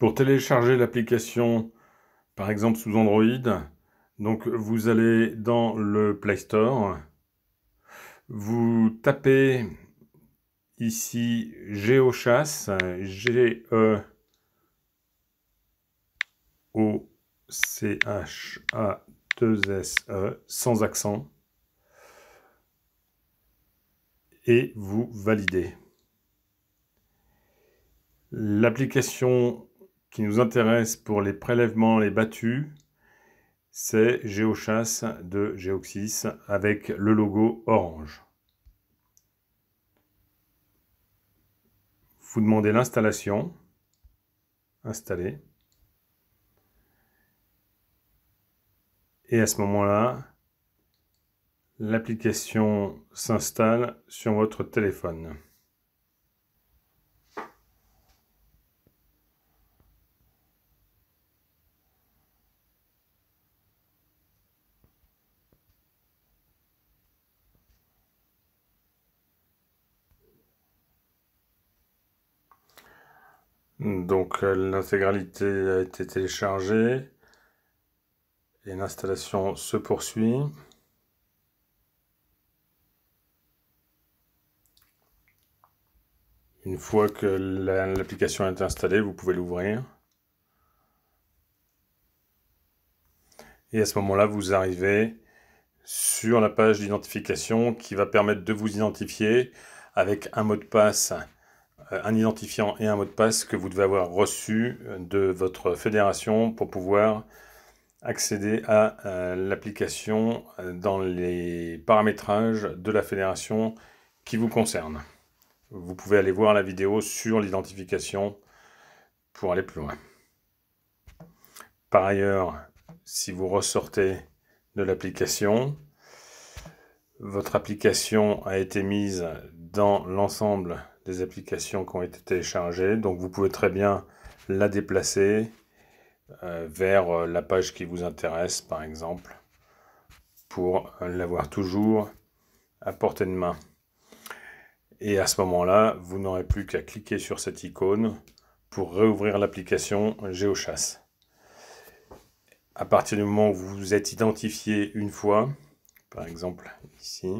Pour télécharger l'application, par exemple sous Android, donc vous allez dans le Play Store, vous tapez ici Geochasse g e o c h a 2 s sans accent, et vous validez. L'application qui nous intéresse pour les prélèvements, les battus, c'est Géochasse de Geoxys avec le logo orange. Vous demandez l'installation, installer. Et à ce moment-là, l'application s'installe sur votre téléphone. Donc euh, l'intégralité a été téléchargée et l'installation se poursuit. Une fois que l'application est installée, vous pouvez l'ouvrir. Et à ce moment-là, vous arrivez sur la page d'identification qui va permettre de vous identifier avec un mot de passe euh, un identifiant et un mot de passe que vous devez avoir reçu euh, de votre fédération pour pouvoir accéder à euh, l'application dans les paramétrages de la fédération qui vous concerne. Vous pouvez aller voir la vidéo sur l'identification pour aller plus loin. Par ailleurs, si vous ressortez de l'application, votre application a été mise dans l'ensemble des applications qui ont été téléchargées. Donc vous pouvez très bien la déplacer euh, vers euh, la page qui vous intéresse, par exemple, pour euh, l'avoir toujours à portée de main. Et à ce moment-là, vous n'aurez plus qu'à cliquer sur cette icône pour réouvrir l'application GeoChasse. À partir du moment où vous vous êtes identifié une fois, par exemple ici,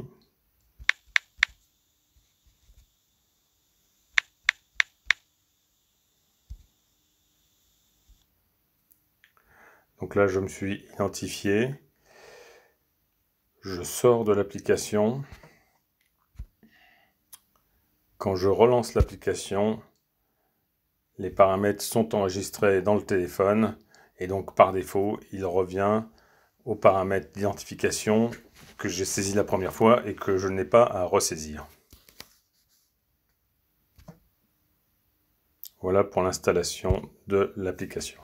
Donc là, je me suis identifié. Je sors de l'application. Quand je relance l'application, les paramètres sont enregistrés dans le téléphone et donc par défaut, il revient aux paramètres d'identification que j'ai saisi la première fois et que je n'ai pas à ressaisir. Voilà pour l'installation de l'application.